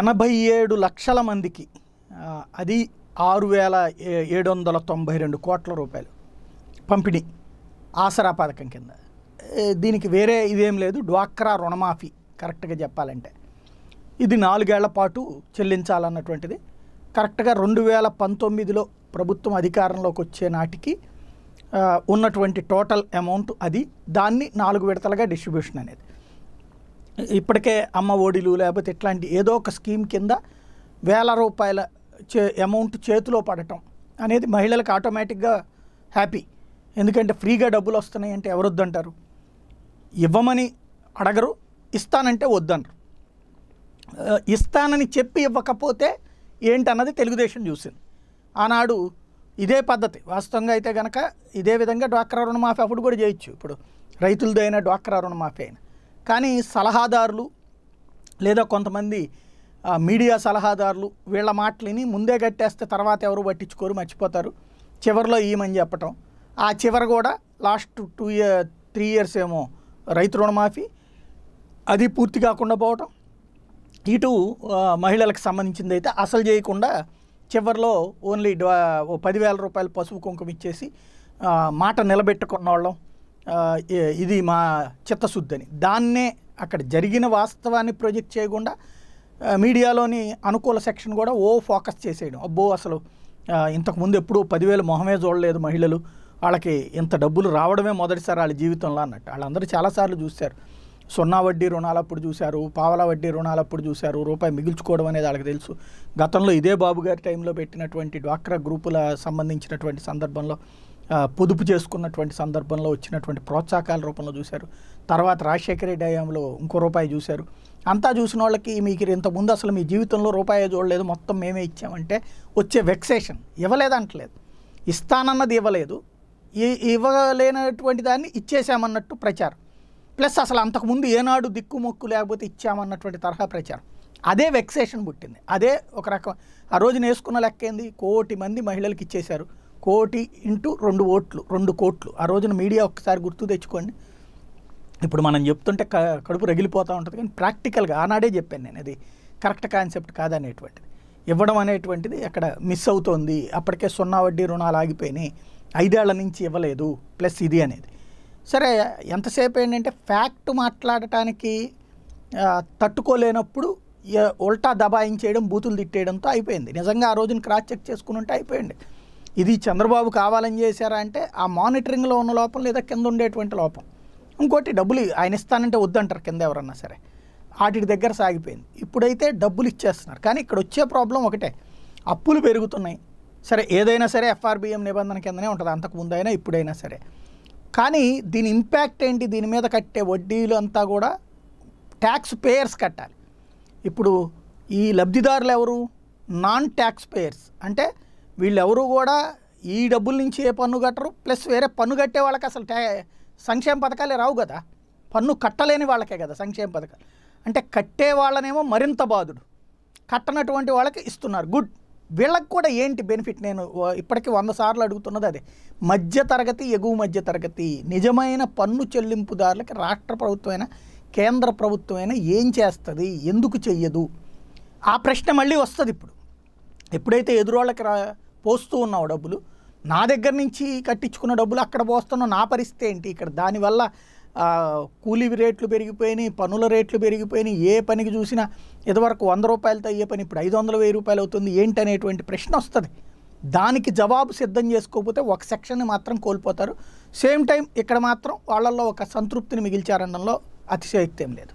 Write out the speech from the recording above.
ఎనభై ఏడు లక్షల మందికి అది ఆరు వేల ఏడు వందల తొంభై రెండు కోట్ల రూపాయలు పంపిణీ ఆసరా పథకం కింద దీనికి వేరే ఇదేం లేదు డ్వాక్రా రుణమాఫీ కరెక్ట్గా చెప్పాలంటే ఇది నాలుగేళ్ల పాటు చెల్లించాలన్నటువంటిది కరెక్ట్గా రెండు వేల పంతొమ్మిదిలో ప్రభుత్వం అధికారంలోకి వచ్చే నాటికి ఉన్నటువంటి టోటల్ అమౌంట్ అది దాన్ని నాలుగు విడతలుగా డిస్ట్రిబ్యూషన్ అనేది ఇప్పటికే అమ్మ ఒడిలు లేకపోతే ఇట్లాంటి ఏదో ఒక స్కీమ్ కింద వేల రూపాయల చే అమౌంట్ చేతిలో పడటం అనేది మహిళలకు ఆటోమేటిక్గా హ్యాపీ ఎందుకంటే ఫ్రీగా డబ్బులు వస్తున్నాయి అంటే ఎవరు వద్దంటారు ఇవ్వమని అడగరు ఇస్తానంటే వద్దనరు ఇస్తానని చెప్పి ఇవ్వకపోతే ఏంటన్నది తెలుగుదేశం చూసింది ఆనాడు ఇదే పద్ధతి వాస్తవంగా అయితే కనుక ఇదే విధంగా డ్వాక్రా రుణమాఫీ అప్పుడు కూడా చేయొచ్చు ఇప్పుడు రైతులదైన డ్వాక్రా రుణమాఫీ అయినా కానీ సలహాదారులు లేదా కొంతమంది మీడియా సలహాదారులు వీళ్ళ మాటలని ముందే కట్టేస్తే తర్వాత ఎవరు పట్టించుకోరు మర్చిపోతారు చివరిలో ఈమని చెప్పటం ఆ చివరి కూడా last two year three years ఏమో రైతు రుణమాఫీ అది పూర్తి కాకుండా పోవటం ఇటు మహిళలకు సంబంధించింది అయితే అసలు చేయకుండా చివరిలో ఓన్లీ పదివేల రూపాయలు పసుపు కుంకుమ ఇచ్చేసి మాట నిలబెట్టుకున్న వాళ్ళం ఇది మా చిత్తశుద్ధి అని దాన్నే అక్కడ జరిగిన వాస్తవాన్ని ప్రొజెక్ట్ చేయకుండా మీడియాలోని అనుకూల సెక్షన్ కూడా ఓ ఫోకస్ చేసేయడం అబ్బో అసలు ఇంతకుముందు ఎప్పుడూ పదివేలు మొహమే చూడలేదు మహిళలు వాళ్ళకి ఇంత డబ్బులు రావడమే మొదటిసారి వాళ్ళ జీవితంలో అన్నట్టు వాళ్ళందరూ చాలాసార్లు చూశారు సున్నా వడ్డీ రుణాలు అప్పుడు చూశారు పావలా వడ్డీ రుణాలు అప్పుడు చూశారు రూపాయి మిగిల్చుకోవడం అనేది వాళ్ళకి తెలుసు గతంలో ఇదే బాబు గారి టైంలో పెట్టినటువంటి డ్వాక్రా గ్రూపుల సంబంధించినటువంటి సందర్భంలో పొదుపు చేసుకున్నటువంటి సందర్భంలో వచ్చినటువంటి ప్రోత్సాహకాల రూపంలో చూశారు తర్వాత రాజశేఖర రెడ్డి హయాంలో ఇంకో రూపాయి చూశారు అంతా చూసిన వాళ్ళకి మీకు ఇంతకుముందు అసలు మీ జీవితంలో రూపాయి చూడలేదు మొత్తం మేమే ఇచ్చామంటే వచ్చే వెక్సేషన్ ఇవ్వలేదంటలేదు ఇస్తానన్నది ఇవ్వలేదు ఇవ్వలేనటువంటి దాన్ని ఇచ్చేసామన్నట్టు ప్రచారం ప్లస్ అసలు అంతకుముందు ఏనాడు దిక్కుమొక్కు లేకపోతే ఇచ్చామన్నటువంటి తరహా ప్రచారం అదే వెక్సేషన్ పుట్టింది అదే ఒక రకం ఆ రోజు నేసుకున్న లెక్క ఏంది కోటి మంది మహిళలకు ఇచ్చేశారు కోటి ఇంటూ రెండు ఓట్లు రెండు కోట్లు ఆ రోజున మీడియా ఒక్కసారి గుర్తు తెచ్చుకోండి ఇప్పుడు మనం చెప్తుంటే కడుపు రగిలిపోతూ ఉంటుంది కానీ ప్రాక్టికల్గా ఆనాడే చెప్పాను నేను అది కరెక్ట్ కాన్సెప్ట్ కాదనేటువంటిది ఇవ్వడం అనేటువంటిది అక్కడ మిస్ అవుతోంది అప్పటికే సున్నా వడ్డీ రుణాలు ఆగిపోయినాయి ఐదేళ్ల నుంచి ఇవ్వలేదు ప్లస్ ఇది అనేది సరే ఎంతసేపు ఏంటంటే ఫ్యాక్ట్ మాట్లాడటానికి తట్టుకోలేనప్పుడు ఉల్టా దబాయించేయడం బూతులు తిట్టేయడంతో అయిపోయింది నిజంగా ఆ రోజున క్రాస్ చెక్ చేసుకుని ఉంటే అయిపోయింది ఇది చంద్రబాబు కావాలని చేశారా అంటే ఆ మానిటరింగ్లో ఉన్న లోపం లేదా కింద ఉండేటువంటి లోపం ఇంకోటి డబ్బులు ఆయన ఇస్తానంటే వద్దంటారు కింద ఎవరన్నా సరే వాటి దగ్గర సాగిపోయింది ఇప్పుడైతే డబ్బులు ఇచ్చేస్తున్నారు కానీ ఇక్కడ వచ్చే ప్రాబ్లం ఒకటే అప్పులు పెరుగుతున్నాయి సరే ఏదైనా సరే ఎఫ్ఆర్బిఎం నిబంధన కిందనే ఉంటుంది అంతకు ముందైనా ఇప్పుడైనా సరే కానీ దీని ఇంపాక్ట్ ఏంటి దీని మీద కట్టే వడ్డీలు అంతా కూడా ట్యాక్స్ పేయర్స్ కట్టాలి ఇప్పుడు ఈ లబ్ధిదారులు ఎవరు నాన్ ట్యాక్స్ పేయర్స్ అంటే వీళ్ళెవరూ కూడా ఈ డబ్బుల నుంచి ఏ పన్ను కట్టరు ప్లస్ వేరే పన్ను కట్టే వాళ్ళకి అసలు ట్యా సంక్షేమ పథకాలే రావు కదా పన్ను కట్టలేని వాళ్ళకే కదా సంక్షేమ పథకాలు అంటే కట్టే వాళ్ళనేమో మరింత బాధుడు కట్టనటువంటి వాళ్ళకి ఇస్తున్నారు గుడ్ వీళ్ళకి కూడా ఏంటి బెనిఫిట్ నేను ఇప్పటికీ వంద సార్లు అడుగుతున్నది అదే మధ్య తరగతి ఎగువ మధ్య తరగతి నిజమైన పన్ను చెల్లింపుదారులకి రాష్ట్ర ప్రభుత్వమైనా కేంద్ర ప్రభుత్వమైనా ఏం చేస్తుంది ఎందుకు చెయ్యదు ఆ ప్రశ్న మళ్ళీ వస్తుంది ఇప్పుడు ఎప్పుడైతే ఎదురోళ్ళకి రా పోస్తూ ఉన్నావు డబ్బులు నా దగ్గర నుంచి కట్టించుకున్న డబ్బులు అక్కడ పోస్తున్నావు నా పరిస్థితి ఏంటి ఇక్కడ దానివల్ల కూలి రేట్లు పెరిగిపోయినాయి పనుల రేట్లు పెరిగిపోయినాయి ఏ పనికి చూసినా ఇదివరకు వంద రూపాయలతో అయ్యే పని ఇప్పుడు ఐదు వందల వెయ్యి రూపాయలు అవుతుంది ఏంటనేటువంటి ప్రశ్న వస్తుంది దానికి జవాబు సిద్ధం చేసుకోకపోతే ఒక సెక్షన్ని మాత్రం కోల్పోతారు సేమ్ టైం ఇక్కడ మాత్రం వాళ్ళల్లో ఒక సంతృప్తిని మిగిల్చారనడంలో అతిశయక్తి ఏం లేదు